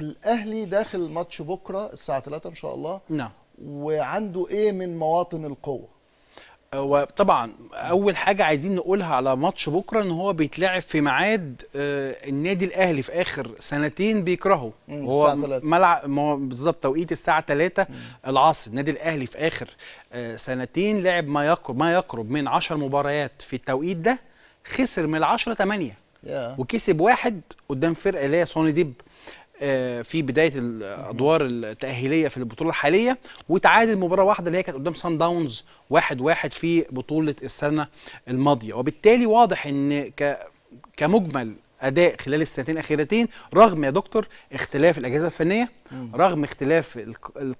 الاهلي داخل ماتش بكره الساعه 3 ان شاء الله نعم وعنده ايه من مواطن القوه وطبعا اول حاجه عايزين نقولها على ماتش بكره ان هو بيتلعب في ميعاد آه، النادي الاهلي في اخر سنتين بيكرهه هو ملعب بالظبط توقيت الساعه 3 العصر النادي الاهلي في اخر آه، سنتين لعب ما يقرب ما يقرب من 10 مباريات في التوقيت ده خسر من 10 8 وكسب واحد قدام فرقه اللي هي سوني ديب آه، في بدايه الادوار التاهيليه في البطوله الحاليه وتعادل مباراه واحده اللي هي كانت قدام سان داونز واحد واحد في بطوله السنه الماضيه وبالتالي واضح ان كمجمل اداء خلال السنتين الاخيرتين رغم يا دكتور اختلاف الاجهزه الفنيه رغم اختلاف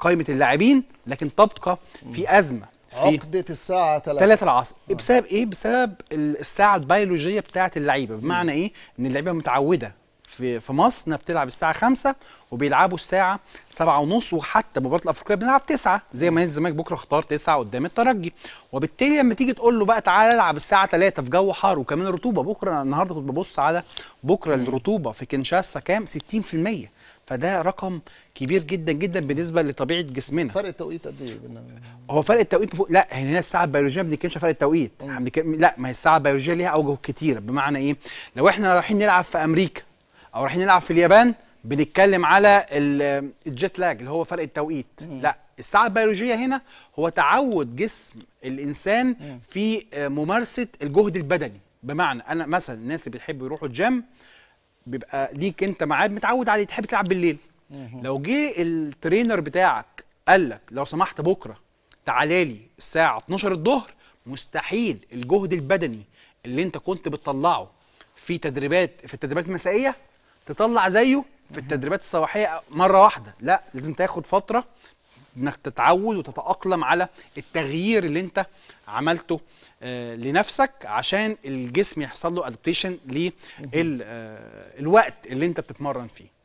قائمه اللاعبين لكن تبقى في ازمه في عقدة الساعة 3 3 العصر بسبب ايه؟ بسبب الساعة البيولوجية بتاعة اللعيبة بمعنى ايه؟ ان اللعيبة متعودة في في مصر بتلعب الساعه 5 وبيلعبوا الساعه 7 ونص وحتى مباراه الافريقيه بنلعب 9 زي ما نادي الزمالك بكره اختار 9 قدام الترجي وبالتالي لما تيجي تقول له بقى تعالى العب الساعه 3 في جو حار وكمان رطوبه بكره النهارده كنت ببص على بكره الرطوبه في كينشاسا كام 60% فده رقم كبير جدا جدا بالنسبه لطبيعه جسمنا فرق التوقيت قد ايه هو فرق التوقيت بفوق لا يعني هنا الساعه البيولوجيه ما بنتكلمش فرق التوقيت لا ما هي الساعه البيولوجيه ليها اوجه كتيره بمعنى ايه لو احنا رايحين نلعب في امريكا او رايحين نلعب في اليابان بنتكلم على الجيت لاج اللي هو فرق التوقيت مم. لا الساعه البيولوجيه هنا هو تعود جسم الانسان مم. في آه، ممارسه الجهد البدني بمعنى انا مثلا الناس اللي بتحب يروحوا الجيم بيبقى ليك انت ميعاد متعود عليه تحب تلعب بالليل مم. لو جه الترينر بتاعك قال لك لو سمحت بكره تعالى لي الساعه 12 الظهر مستحيل الجهد البدني اللي انت كنت بتطلعه في تدريبات في التدريبات المسائيه تطلع زيه في التدريبات الصباحيه مره واحده لا لازم تاخد فتره انك تتعود وتتاقلم على التغيير اللي انت عملته آه، لنفسك عشان الجسم يحصل له ادابتيشن للوقت آه، اللي انت بتتمرن فيه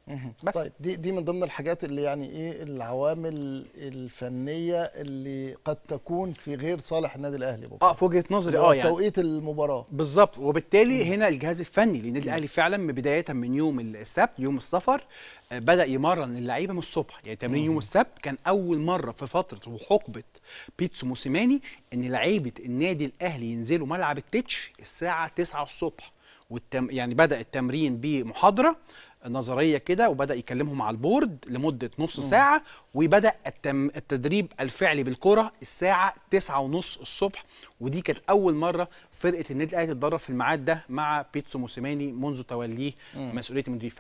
بس طيب دي دي من ضمن الحاجات اللي يعني ايه العوامل الفنيه اللي قد تكون في غير صالح النادي الاهلي بكره اه في وجهه نظري اه يعني توقيت المباراه بالظبط وبالتالي مم. هنا الجهاز الفني للنادي الاهلي فعلا من بدايه من يوم السبت يوم السفر آه، بدا يمرن اللعيبه من الصبح يعني تمرين يوم السبت كان اول مره في فتره وحقبه بيتسو موسيماني ان لعيبه النادي الاهلي ينزلوا ملعب التتش الساعه 9 الصبح والتم يعني بدا التمرين بمحاضره نظريه كده وبدا يكلمهم على البورد لمده نص ساعه وبدا التدريب الفعلي بالكره الساعه 9:30 الصبح ودي كانت اول مره فرقه النادي الاهلي تتدرب في الميعاد ده مع بيتسو موسيماني منذ توليه مسؤوليه المدير